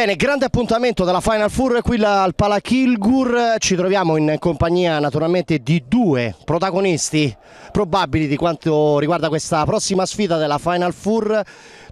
Bene, grande appuntamento della Final Four qui al Palachilgur, ci troviamo in compagnia naturalmente di due protagonisti probabili di quanto riguarda questa prossima sfida della Final Four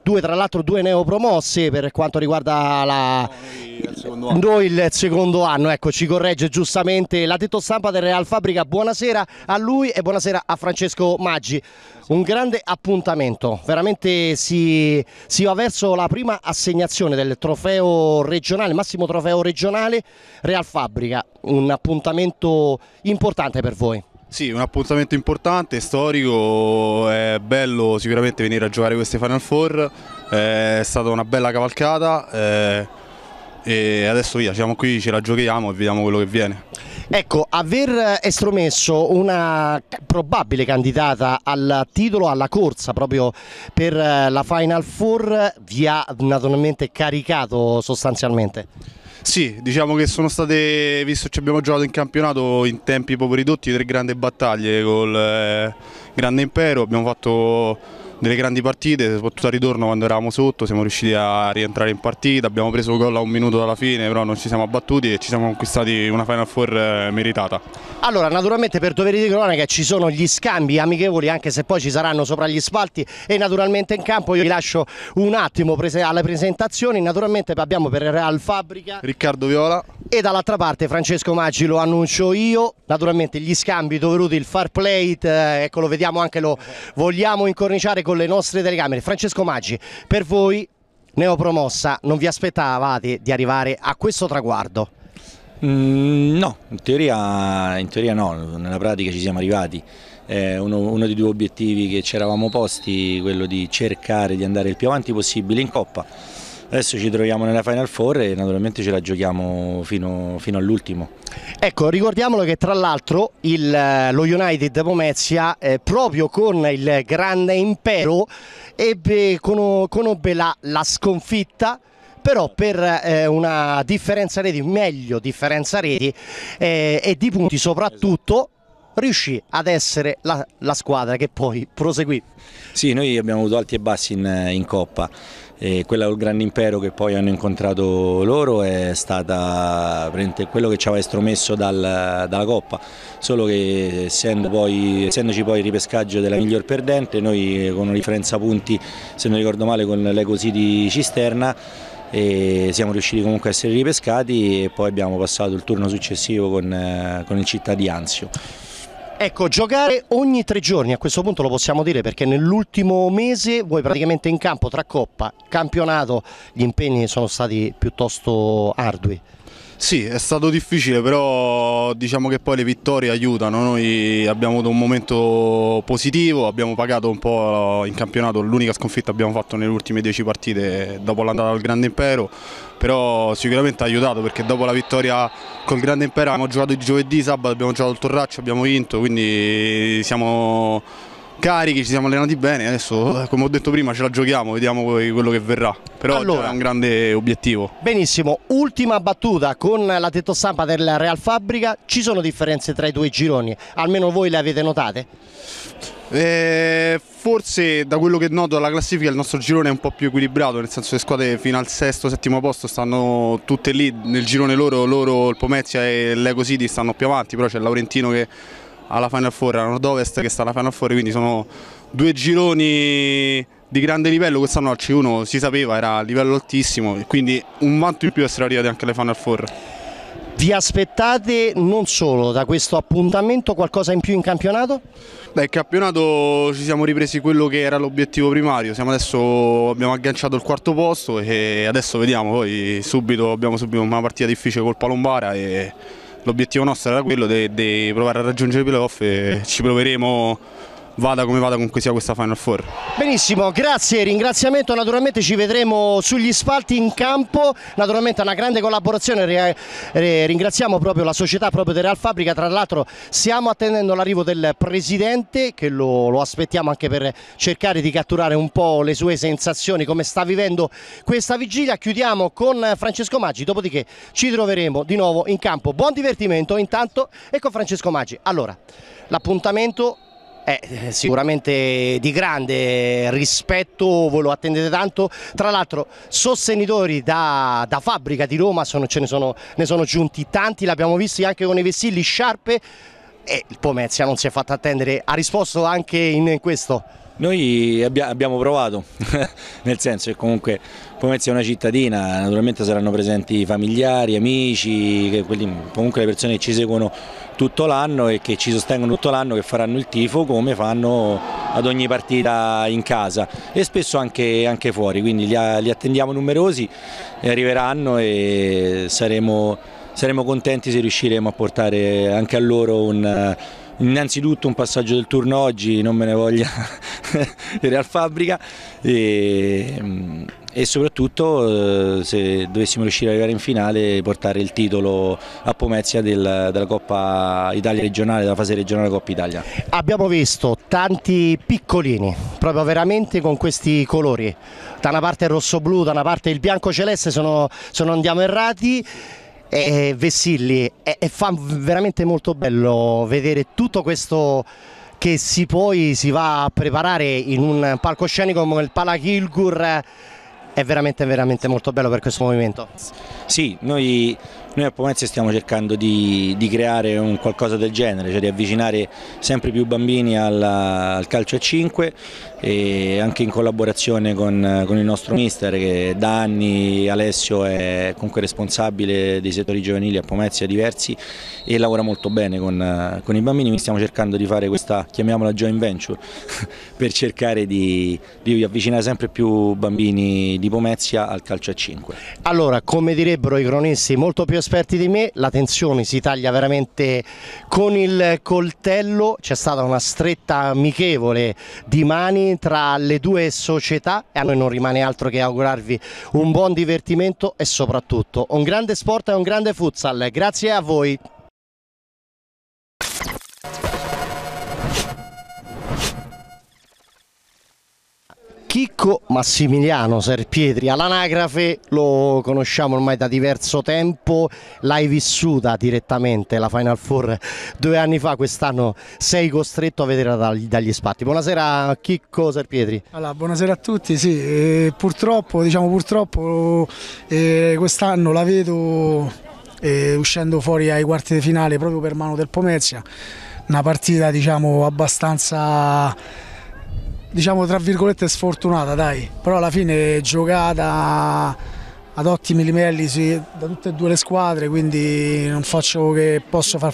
due tra l'altro due neopromosse per quanto riguarda la... il noi il secondo anno, ecco ci corregge giustamente l'ha detto stampa del Real Fabrica, buonasera a lui e buonasera a Francesco Maggi, un grande appuntamento, veramente si, si va verso la prima assegnazione del trofeo regionale, massimo trofeo regionale Real Fabrica, un appuntamento importante per voi. Sì, un appuntamento importante, storico, è bello sicuramente venire a giocare queste Final Four, è stata una bella cavalcata eh, e adesso via, siamo qui, ce la giochiamo e vediamo quello che viene. Ecco, aver estromesso una probabile candidata al titolo, alla corsa proprio per eh, la Final Four, vi ha naturalmente caricato sostanzialmente? Sì, diciamo che sono state, visto che ci abbiamo giocato in campionato in tempi poco ridotti, tre grandi battaglie col eh, Grande Impero, abbiamo fatto delle grandi partite, soprattutto a ritorno quando eravamo sotto, siamo riusciti a rientrare in partita, abbiamo preso gol a un minuto dalla fine, però non ci siamo abbattuti e ci siamo conquistati una Final Four eh, meritata. Allora, naturalmente per doveri di cronaca ci sono gli scambi amichevoli, anche se poi ci saranno sopra gli spalti e naturalmente in campo io vi lascio un attimo alle presentazioni, naturalmente abbiamo per Real Fabrica Riccardo Viola e dall'altra parte Francesco Maggi lo annuncio io, naturalmente gli scambi doveruti, il far plate, eh, eccolo vediamo anche lo vogliamo incorniciare con le nostre telecamere. Francesco Maggi, per voi neopromossa, non vi aspettavate di arrivare a questo traguardo? Mm, no, in teoria, in teoria, no, nella pratica ci siamo arrivati. Eh, uno, uno, dei due obiettivi che ci eravamo posti, quello di cercare di andare il più avanti possibile in Coppa Adesso ci troviamo nella Final Four e naturalmente ce la giochiamo fino, fino all'ultimo. Ecco, ricordiamolo che tra l'altro eh, lo United Pomezia eh, proprio con il grande impero ebbe, conobbe la, la sconfitta però per eh, una differenza reti, meglio differenza reti eh, e di punti soprattutto riuscì ad essere la, la, squadra che poi proseguì. Sì, noi abbiamo avuto alti e bassi in, in Coppa e quella del grande Impero che poi hanno incontrato loro è stata quello che ci aveva estromesso dal, dalla Coppa, solo che essendo poi, essendoci poi il ripescaggio della miglior perdente, noi con una differenza punti, se non ricordo male, con l'Eco City Cisterna, e siamo riusciti comunque a essere ripescati e poi abbiamo passato il turno successivo con, eh, con il Città di Anzio. Ecco, giocare ogni tre giorni, a questo punto lo possiamo dire perché nell'ultimo mese voi praticamente in campo tra Coppa, campionato, gli impegni sono stati piuttosto ardui. Sì, è stato difficile, però diciamo che poi le vittorie aiutano. Noi abbiamo avuto un momento positivo, abbiamo pagato un po' in campionato l'unica sconfitta che abbiamo fatto nelle ultime dieci partite dopo l'andata al Grande Impero, però sicuramente ha aiutato perché dopo la vittoria col Grande Impero abbiamo giocato il giovedì, sabato abbiamo giocato il Torraccio, abbiamo vinto, quindi siamo carichi, ci siamo allenati bene, adesso eh, come ho detto prima ce la giochiamo, vediamo quello che verrà, però allora, è un grande obiettivo. Benissimo, ultima battuta con la tetto stampa del Real Fabbrica, ci sono differenze tra i due gironi, almeno voi le avete notate? Eh, forse da quello che noto dalla classifica il nostro girone è un po' più equilibrato, nel senso che le squadre fino al sesto, settimo posto stanno tutte lì, nel girone loro, loro il Pomezia e l'Eco City stanno più avanti, però c'è Laurentino che alla Final Four, alla Nord-Ovest che sta alla Final Four, quindi sono due gironi di grande livello, quest'anno al C1 si sapeva era a livello altissimo, quindi un vanto in più essere arrivati anche alle Final Four. Vi aspettate non solo da questo appuntamento qualcosa in più in campionato? Beh, in campionato ci siamo ripresi quello che era l'obiettivo primario, siamo adesso abbiamo agganciato il quarto posto e adesso vediamo, poi subito abbiamo subito una partita difficile col Palombara e l'obiettivo nostro era quello di provare a raggiungere i playoff e ci proveremo vada come vada comunque sia questa Final Four. Benissimo, grazie, ringraziamento, naturalmente ci vedremo sugli spalti in campo, naturalmente una grande collaborazione, ringraziamo proprio la società proprio di Real Fabrica, tra l'altro stiamo attendendo l'arrivo del presidente che lo, lo aspettiamo anche per cercare di catturare un po' le sue sensazioni, come sta vivendo questa vigilia, chiudiamo con Francesco Maggi, dopodiché ci troveremo di nuovo in campo, buon divertimento intanto e con Francesco Maggi. Allora, l'appuntamento eh, sicuramente di grande rispetto, voi lo attendete tanto, tra l'altro sostenitori da, da, fabbrica di Roma sono, ce ne sono, ne sono giunti tanti, l'abbiamo visto anche con i vessilli sciarpe e il Pomezia non si è fatto attendere, ha risposto anche in questo. Noi abbiamo provato, nel senso che comunque Pomezia è una cittadina, naturalmente saranno presenti familiari, amici, comunque le persone che ci seguono tutto l'anno e che ci sostengono tutto l'anno, che faranno il tifo come fanno ad ogni partita in casa e spesso anche, anche fuori, quindi li, li, attendiamo numerosi, e eh, arriveranno e saremo, saremo contenti se riusciremo a portare anche a loro un Innanzitutto un passaggio del turno oggi, non me ne voglia il Real Fabbrica e, mm, e soprattutto eh, se dovessimo riuscire ad arrivare in finale portare il titolo a Pomezia del, della Coppa Italia regionale, della fase regionale Coppa Italia. Abbiamo visto tanti piccolini, proprio veramente con questi colori, da una parte il rosso-blu, da una parte il bianco-celeste se non andiamo errati, e eh, eh, Vessilli, e, eh, e fa veramente molto bello vedere tutto questo che si poi si va a preparare in un palcoscenico come il Pala Kilgur è veramente veramente molto bello per questo movimento. Sì, noi noi a Pomezia stiamo cercando di, di creare un qualcosa del genere, cioè di avvicinare sempre più bambini alla, al calcio a 5 e anche in collaborazione con, con, il nostro mister che da anni Alessio è comunque responsabile dei settori giovanili a Pomezia diversi e lavora molto bene con, con i bambini, quindi stiamo cercando di fare questa, chiamiamola joint venture, per cercare di, di avvicinare sempre più bambini di Pomezia al calcio a 5. Allora, come direbbero i cronisti, molto più esperti esperti di me, la tensione si taglia veramente con il coltello, c'è stata una stretta amichevole di mani tra le due società e a noi non rimane altro che augurarvi un buon divertimento e soprattutto un grande sport e un grande futsal. Grazie a voi. Chicco Massimiliano Serpietri, all'anagrafe lo conosciamo ormai da diverso tempo, l'hai vissuta direttamente la Final Four due anni fa, quest'anno sei costretto a vederla dagli, spatti. Buonasera Chicco Serpietri. Allora, buonasera a tutti, sì, eh, purtroppo, diciamo purtroppo eh, quest'anno la vedo eh, uscendo fuori ai quarti di finale proprio per mano del Pomezia, una partita diciamo abbastanza diciamo tra virgolette sfortunata, dai, però alla fine giocata ad ottimi livelli sì, da tutte e due le squadre, quindi non faccio che posso far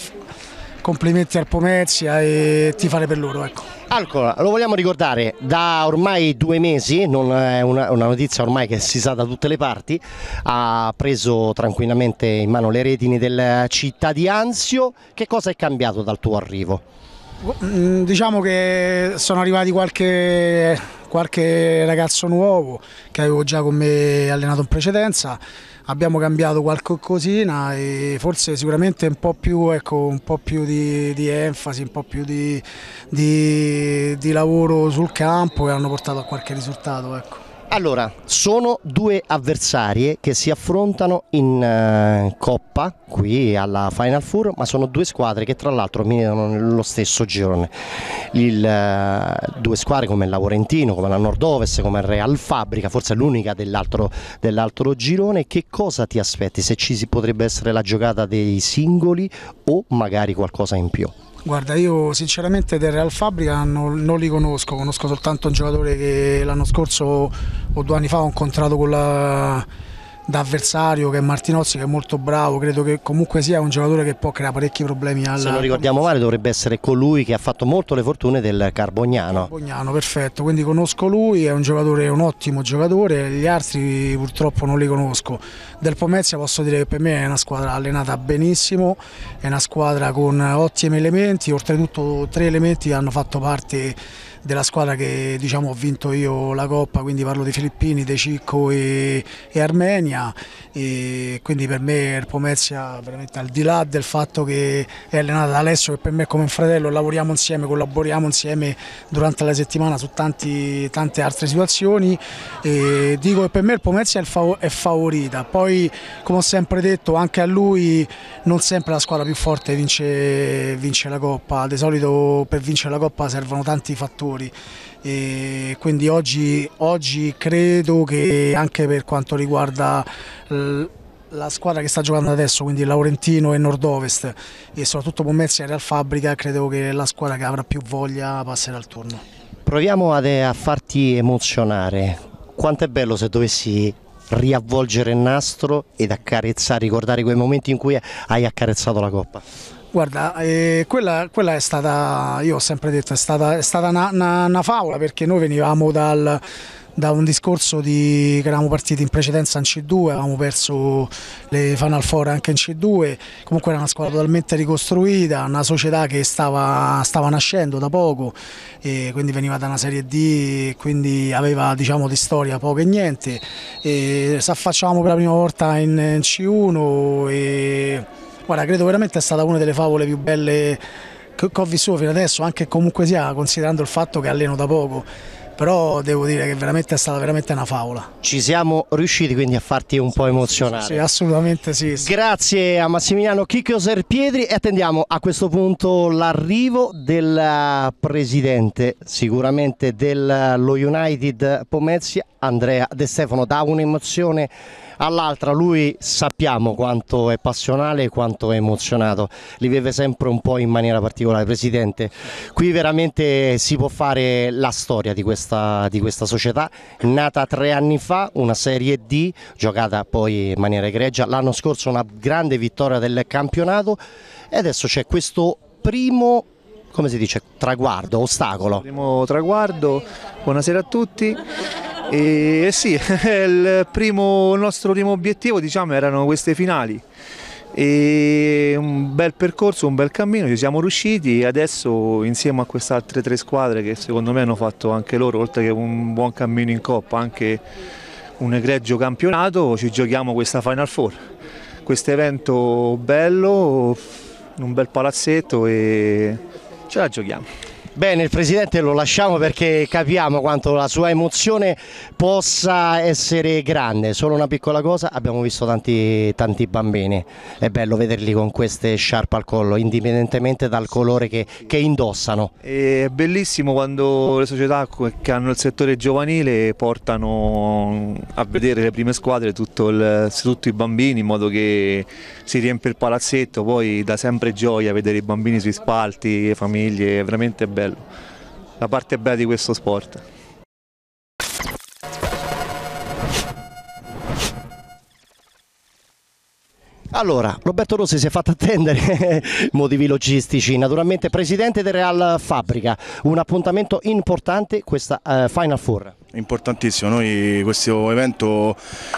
complimenti al Pomezia e ti fare per loro. Ecco. Allora, lo vogliamo ricordare, da ormai due mesi, non è una, una, notizia ormai che si sa da tutte le parti, ha preso tranquillamente in mano le retini della città di Anzio. Che cosa è cambiato dal tuo arrivo? Mm, diciamo che sono arrivati qualche, qualche ragazzo nuovo che avevo già con me allenato in precedenza, abbiamo cambiato qualcosina e forse sicuramente un po' più, ecco, un po più di, di, enfasi, un po' più di, di, di, lavoro sul campo e hanno portato a qualche risultato. Ecco. Allora, sono due avversarie che si affrontano in uh, Coppa, qui alla Final Four, ma sono due squadre che tra l'altro minano nello stesso girone. Il, uh, due squadre come il Laurentino, come la Nord-Ovest, come il Real Fabrica, forse l'unica dell'altro, dell'altro girone. Che cosa ti aspetti? Se ci potrebbe essere la giocata dei singoli o magari qualcosa in più? Guarda, io sinceramente del Real Fabrica non, non, li conosco, conosco soltanto un giocatore che l'anno scorso o due anni fa ho incontrato con la da avversario che è Martinozzi che è molto bravo credo che comunque sia un giocatore che può creare parecchi problemi alla... se lo ricordiamo male dovrebbe essere colui che ha fatto molto le fortune del Carbognano Carbognano perfetto quindi conosco lui è un giocatore un ottimo giocatore gli altri purtroppo non li conosco del Pomezia posso dire che per me è una squadra allenata benissimo è una squadra con ottimi elementi oltretutto tre elementi hanno fatto parte della squadra che diciamo ho vinto io la coppa quindi parlo di Filippini, De Cicco e, e Armenia Romagna e quindi per me il Pomezia veramente al di là del fatto che è allenata da Alessio che per me è come un fratello, lavoriamo insieme, collaboriamo insieme durante la settimana su tanti, tante altre situazioni e dico che per me il Pomezia è, favorita, poi come ho sempre detto anche a lui non sempre la squadra più forte vince, vince la Coppa, di solito per vincere la Coppa servono tanti fattori e quindi oggi, oggi, credo che anche per quanto riguarda la squadra che sta giocando adesso, quindi Laurentino e Nord-Ovest e soprattutto Pommersi e Real Fabbrica, credo che la squadra che avrà più voglia passerà al turno. Proviamo ad, eh, a farti emozionare. Quanto è bello se dovessi riavvolgere il nastro ed accarezzare, ricordare quei momenti in cui hai accarezzato la coppa. Guarda, eh, quella, quella, è stata, io ho sempre detto, è stata, è stata una, una, una, favola perché noi venivamo dal, da un discorso di, che eravamo partiti in precedenza in C2, avevamo perso le Final Four anche in C2, comunque era una squadra totalmente ricostruita, una società che stava, stava nascendo da poco, quindi veniva da una Serie D, quindi aveva diciamo, di storia poco e niente, e, si affacciavamo per la prima volta in, in C1 e Guarda, credo veramente è stata una delle favole più belle che ho vissuto fino adesso, anche comunque sia, considerando il fatto che alleno da poco però devo dire che veramente è stata veramente una favola. Ci siamo riusciti quindi a farti un sì, po' emozionare. Sì, sì assolutamente sì, sì, Grazie a Massimiliano Chicchio Serpietri e attendiamo a questo punto l'arrivo del eh, presidente sicuramente dello United Pomezia, Andrea De Stefano, da un'emozione all'altra lui sappiamo quanto è passionale e quanto è emozionato, li vive sempre un po' in maniera particolare. Presidente, qui veramente si può fare la storia di questa, di questa società, nata tre anni fa, una Serie D, giocata poi in maniera egregia, l'anno scorso una grande vittoria del campionato e adesso c'è questo primo come si dice, traguardo, ostacolo. Primo traguardo, buonasera a tutti. E eh, sì, il, primo, nostro primo obiettivo diciamo, erano queste finali. E un bel percorso, un bel cammino, ci siamo riusciti e adesso insieme a queste altre tre squadre che secondo me hanno fatto anche loro, oltre che un buon cammino in coppa, anche un egregio campionato, ci giochiamo questa Final Four. Questo evento bello, un bel palazzetto e ce la giochiamo. Bene, il Presidente lo lasciamo perché capiamo quanto la sua emozione possa essere grande. Solo una piccola cosa, abbiamo visto tanti, tanti bambini, è bello vederli con queste sciarpe al collo, indipendentemente dal colore che, che indossano. È bellissimo quando le società che hanno il settore giovanile portano a vedere le prime squadre il, tutti i bambini in modo che si riempie il palazzetto, poi dà sempre gioia vedere i bambini sui spalti, le famiglie, è veramente bello bello, la parte bella di questo sport. Allora, Roberto Rossi si è fatto attendere, motivi logistici, naturalmente presidente del Real Fabrica, un appuntamento importante questa uh, Final Four importantissimo, noi questo evento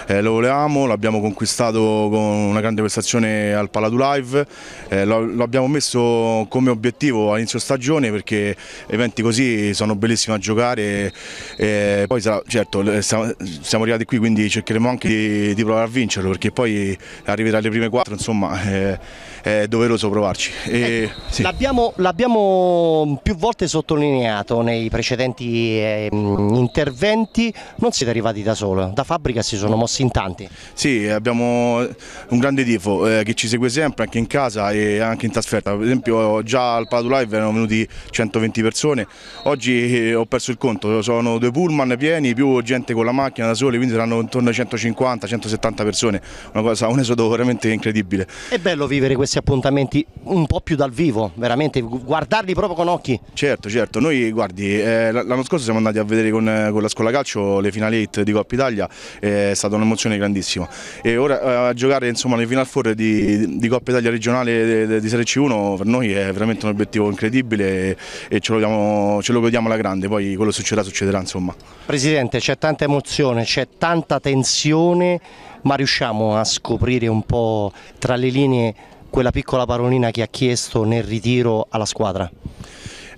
eh, lo volevamo, l'abbiamo conquistato con una grande prestazione al Paladu Live, eh, lo, abbiamo messo come obiettivo all'inizio stagione perché eventi così sono bellissimi a giocare e poi sarà, certo siamo, siamo, arrivati qui quindi cercheremo anche di, di, provare a vincerlo perché poi arrivare alle prime quattro insomma eh, è doveroso provarci. Ecco, sì. l'abbiamo, più volte sottolineato nei precedenti eh, interventi, non siete arrivati da solo, da fabbrica si sono mossi in tanti. Sì, abbiamo un grande tifo eh, che ci segue sempre anche in casa e anche in trasferta, per esempio già al Palatu Live erano venuti 120 persone, oggi eh, ho perso il conto, sono due pullman pieni più gente con la macchina da sole, quindi saranno intorno ai 150-170 persone, una cosa, un esodo veramente incredibile. È bello vivere queste questi appuntamenti un po' più dal vivo, veramente, guardarli proprio con occhi. Certo, certo, noi guardi, eh, l'anno scorso siamo andati a vedere con, eh, con la scuola calcio le finali 8 di Coppa Italia, eh, è stata un'emozione grandissima e ora eh, a giocare insomma le final four di, di Coppa Italia regionale eh, di, di Serie C1 per noi è veramente un obiettivo incredibile e, e ce, lo diamo, ce lo godiamo alla grande, poi quello succederà, succederà insomma. Presidente, c'è tanta emozione, c'è tanta tensione, ma riusciamo a scoprire un po' tra le linee quella piccola parolina che ha chiesto nel ritiro alla squadra?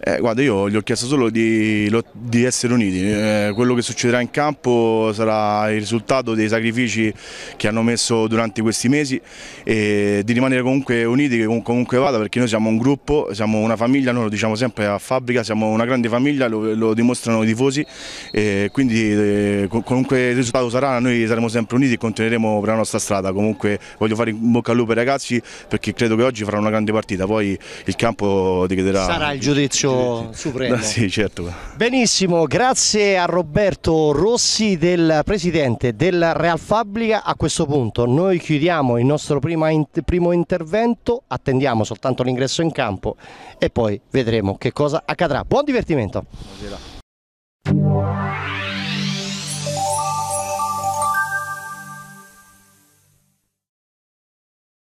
Eh, guarda, io gli ho chiesto solo di, di essere uniti, eh, quello che succederà in campo sarà il risultato dei sacrifici che hanno messo durante questi mesi e di rimanere comunque uniti, che comunque vada, perché noi siamo un gruppo, siamo una famiglia, noi lo diciamo sempre a Fabbrica, siamo una grande famiglia, lo, lo dimostrano i tifosi e quindi eh, comunque il risultato sarà, noi saremo sempre uniti e continueremo per la nostra strada, comunque voglio fare in bocca al lupo ai ragazzi perché credo che oggi farà una grande partita, poi il campo ti chiederà... Sarà il giudizio calcio supremo. No, sì, certo. Benissimo, grazie a Roberto Rossi, del presidente della Real Fabrica. A questo punto noi chiudiamo il nostro in primo intervento, attendiamo soltanto l'ingresso in campo e poi vedremo che cosa accadrà. Buon divertimento. Buonasera.